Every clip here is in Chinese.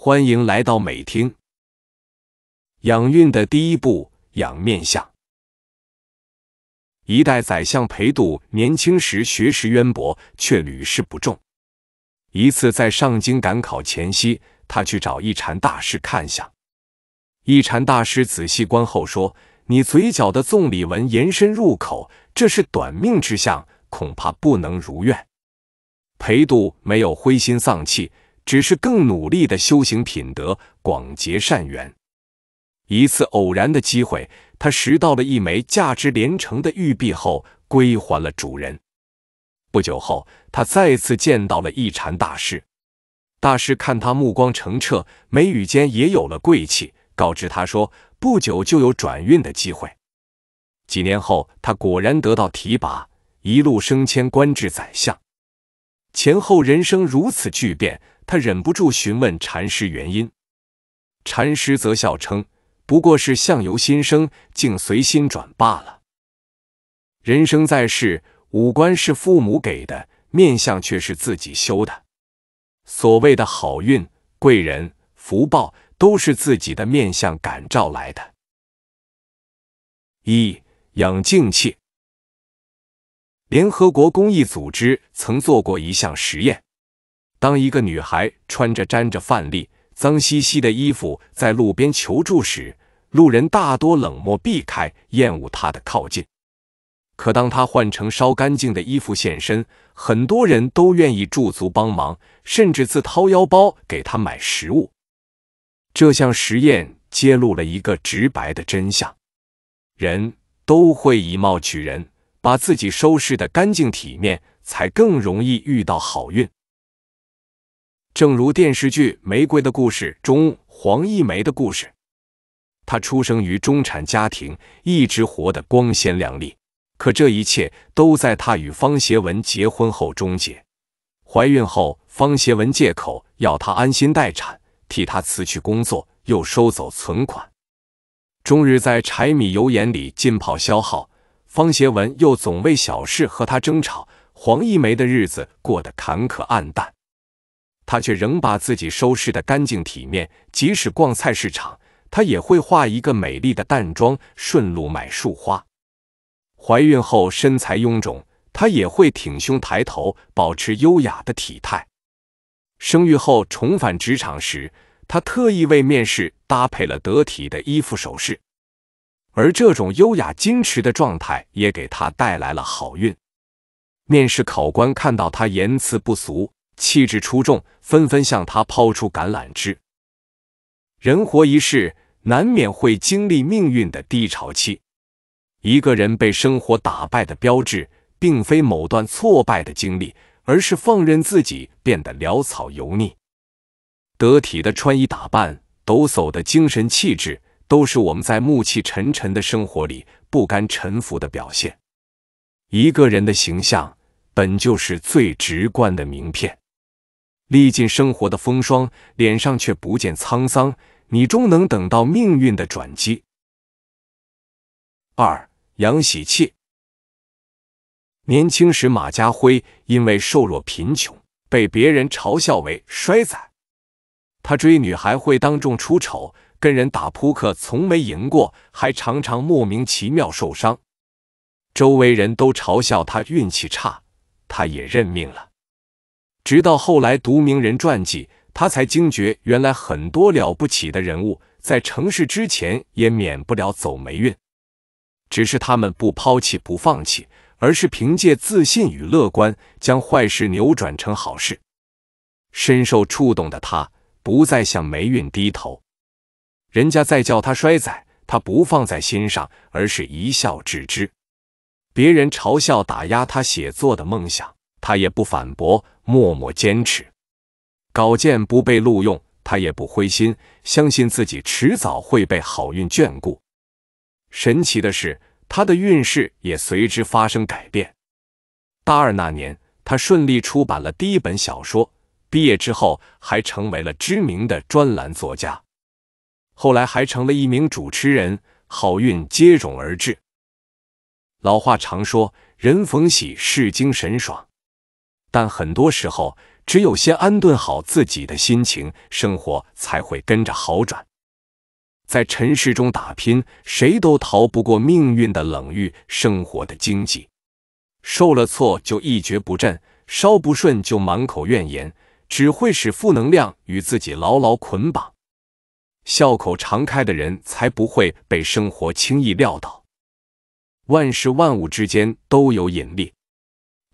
欢迎来到美听。养运的第一步，养面相。一代宰相裴度年轻时学识渊博，却屡试不中。一次在上京赶考前夕，他去找一禅大师看相。一禅大师仔细观后说：“你嘴角的纵理纹延伸入口，这是短命之相，恐怕不能如愿。”裴度没有灰心丧气。只是更努力的修行品德，广结善缘。一次偶然的机会，他拾到了一枚价值连城的玉璧后归还了主人。不久后，他再次见到了一禅大师。大师看他目光澄澈，眉宇间也有了贵气，告知他说：“不久就有转运的机会。”几年后，他果然得到提拔，一路升迁，官至宰相。前后人生如此巨变。他忍不住询问禅师原因，禅师则笑称：“不过是相由心生，境随心转罢了。人生在世，五官是父母给的，面相却是自己修的。所谓的好运、贵人、福报，都是自己的面相感召来的。”一养静气。联合国公益组织曾做过一项实验。当一个女孩穿着沾着饭粒、脏兮兮的衣服在路边求助时，路人大多冷漠避开，厌恶她的靠近。可当她换成烧干净的衣服现身，很多人都愿意驻足帮忙，甚至自掏腰包给她买食物。这项实验揭露了一个直白的真相：人都会以貌取人，把自己收拾得干净体面，才更容易遇到好运。正如电视剧《玫瑰的故事》中黄亦玫的故事，她出生于中产家庭，一直活得光鲜亮丽。可这一切都在她与方协文结婚后终结。怀孕后，方协文借口要她安心待产，替她辞去工作，又收走存款，终日在柴米油盐里浸泡消耗。方协文又总为小事和她争吵，黄亦玫的日子过得坎坷暗淡。她却仍把自己收拾得干净体面，即使逛菜市场，她也会化一个美丽的淡妆，顺路买束花。怀孕后身材臃肿，她也会挺胸抬头，保持优雅的体态。生育后重返职场时，她特意为面试搭配了得体的衣服首饰，而这种优雅矜持的状态也给她带来了好运。面试考官看到她言辞不俗。气质出众，纷纷向他抛出橄榄枝。人活一世，难免会经历命运的低潮期。一个人被生活打败的标志，并非某段挫败的经历，而是放任自己变得潦草油腻。得体的穿衣打扮，抖擞的精神气质，都是我们在暮气沉沉的生活里不甘沉浮的表现。一个人的形象，本就是最直观的名片。历尽生活的风霜，脸上却不见沧桑，你终能等到命运的转机。二杨喜庆年轻时，马家辉因为瘦弱贫穷，被别人嘲笑为衰仔。他追女孩会当众出丑，跟人打扑克从没赢过，还常常莫名其妙受伤，周围人都嘲笑他运气差，他也认命了。直到后来读名人传记，他才惊觉，原来很多了不起的人物在成事之前也免不了走霉运，只是他们不抛弃不放弃，而是凭借自信与乐观，将坏事扭转成好事。深受触动的他，不再向霉运低头。人家再叫他衰仔，他不放在心上，而是一笑置之。别人嘲笑打压他写作的梦想。他也不反驳，默默坚持。稿件不被录用，他也不灰心，相信自己迟早会被好运眷顾。神奇的是，他的运势也随之发生改变。大二那年，他顺利出版了第一本小说。毕业之后，还成为了知名的专栏作家。后来还成了一名主持人，好运接踵而至。老话常说：“人逢喜事精神爽。”但很多时候，只有先安顿好自己的心情，生活才会跟着好转。在尘世中打拼，谁都逃不过命运的冷遇。生活的荆棘，受了挫就一蹶不振，稍不顺就满口怨言，只会使负能量与自己牢牢捆绑。笑口常开的人，才不会被生活轻易撂倒。万事万物之间都有引力。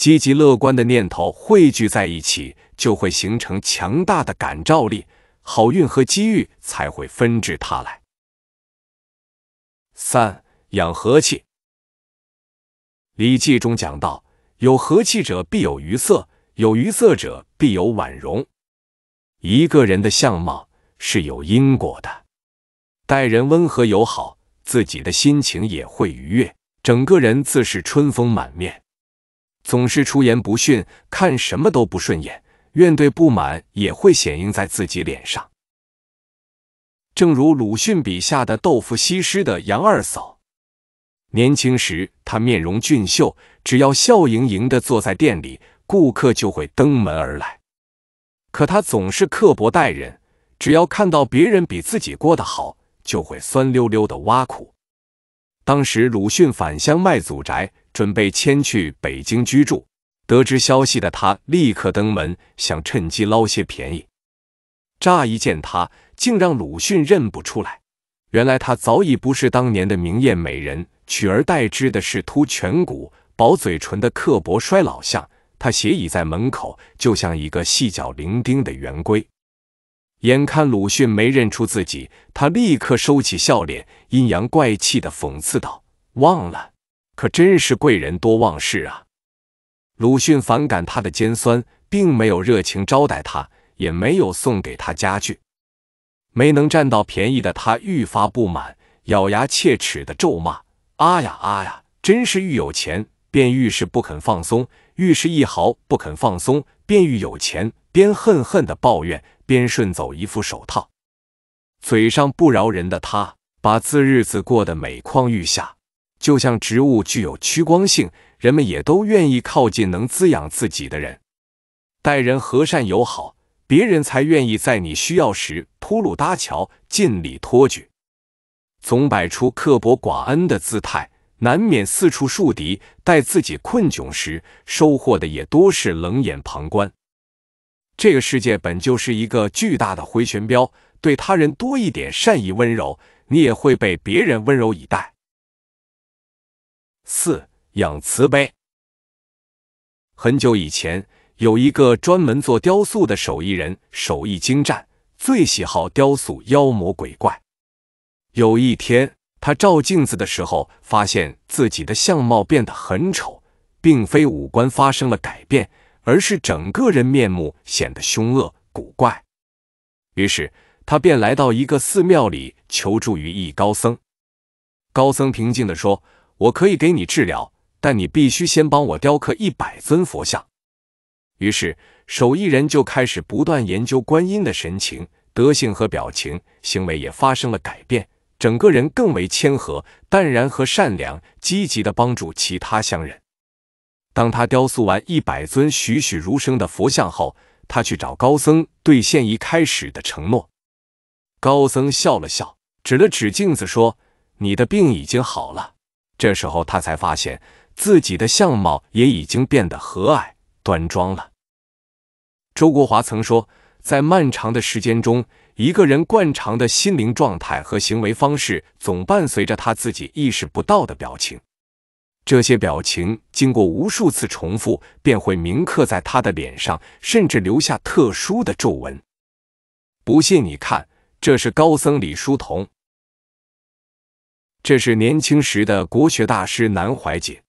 积极乐观的念头汇聚在一起，就会形成强大的感召力，好运和机遇才会纷至沓来。三养和气，《礼记》中讲到：“有和气者，必有愉色；有愉色者，必有婉容。”一个人的相貌是有因果的。待人温和友好，自己的心情也会愉悦，整个人自是春风满面。总是出言不逊，看什么都不顺眼，怨怼不满也会显映在自己脸上。正如鲁迅笔下的豆腐西施的杨二嫂，年轻时她面容俊秀，只要笑盈盈地坐在店里，顾客就会登门而来。可她总是刻薄待人，只要看到别人比自己过得好，就会酸溜溜地挖苦。当时鲁迅返乡卖祖宅。准备迁去北京居住，得知消息的他立刻登门，想趁机捞些便宜。乍一见他，竟让鲁迅认不出来。原来他早已不是当年的明艳美人，取而代之的是凸颧骨、薄嘴唇的刻薄衰老相。他斜倚在门口，就像一个细脚伶仃的圆规。眼看鲁迅没认出自己，他立刻收起笑脸，阴阳怪气的讽刺道：“忘了。”可真是贵人多忘事啊！鲁迅反感他的尖酸，并没有热情招待他，也没有送给他家具。没能占到便宜的他愈发不满，咬牙切齿的咒骂：“啊呀啊呀！真是愈有钱便愈是不肯放松，愈是一毫不肯放松便愈有钱。”边恨恨的抱怨边顺走一副手套，嘴上不饶人的他把自日子过得每况愈下。就像植物具有趋光性，人们也都愿意靠近能滋养自己的人。待人和善友好，别人才愿意在你需要时铺路搭桥、尽力托举。总摆出刻薄寡恩的姿态，难免四处树敌。待自己困窘时，收获的也多是冷眼旁观。这个世界本就是一个巨大的回旋镖，对他人多一点善意温柔，你也会被别人温柔以待。四养慈悲。很久以前，有一个专门做雕塑的手艺人，手艺精湛，最喜好雕塑妖魔鬼怪。有一天，他照镜子的时候，发现自己的相貌变得很丑，并非五官发生了改变，而是整个人面目显得凶恶古怪。于是，他便来到一个寺庙里求助于一高僧。高僧平静地说。我可以给你治疗，但你必须先帮我雕刻一百尊佛像。于是，手艺人就开始不断研究观音的神情、德性和表情，行为也发生了改变，整个人更为谦和、淡然和善良，积极的帮助其他乡人。当他雕塑完一百尊栩栩如生的佛像后，他去找高僧兑现一开始的承诺。高僧笑了笑，指了指镜子说：“你的病已经好了。”这时候，他才发现自己的相貌也已经变得和蔼端庄了。周国华曾说，在漫长的时间中，一个人惯常的心灵状态和行为方式，总伴随着他自己意识不到的表情。这些表情经过无数次重复，便会铭刻在他的脸上，甚至留下特殊的皱纹。不信你看，这是高僧李叔同。这是年轻时的国学大师南怀瑾，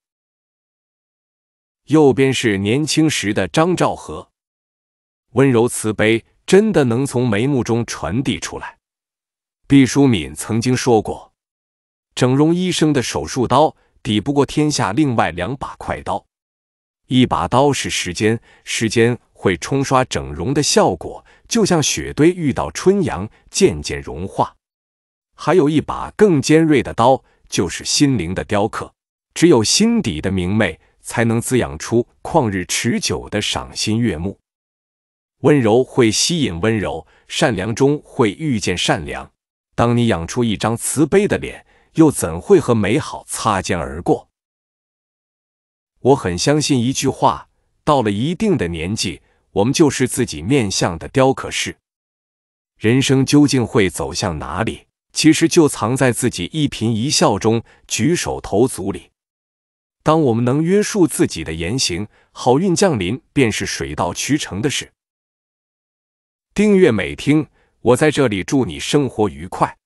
右边是年轻时的张兆和。温柔慈悲真的能从眉目中传递出来。毕淑敏曾经说过，整容医生的手术刀抵不过天下另外两把快刀，一把刀是时间，时间会冲刷整容的效果，就像雪堆遇到春阳，渐渐融化。还有一把更尖锐的刀，就是心灵的雕刻。只有心底的明媚，才能滋养出旷日持久的赏心悦目。温柔会吸引温柔，善良中会遇见善良。当你养出一张慈悲的脸，又怎会和美好擦肩而过？我很相信一句话：到了一定的年纪，我们就是自己面相的雕刻师。人生究竟会走向哪里？其实就藏在自己一颦一笑中、举手投足里。当我们能约束自己的言行，好运降临便是水到渠成的事。订阅美听，我在这里祝你生活愉快。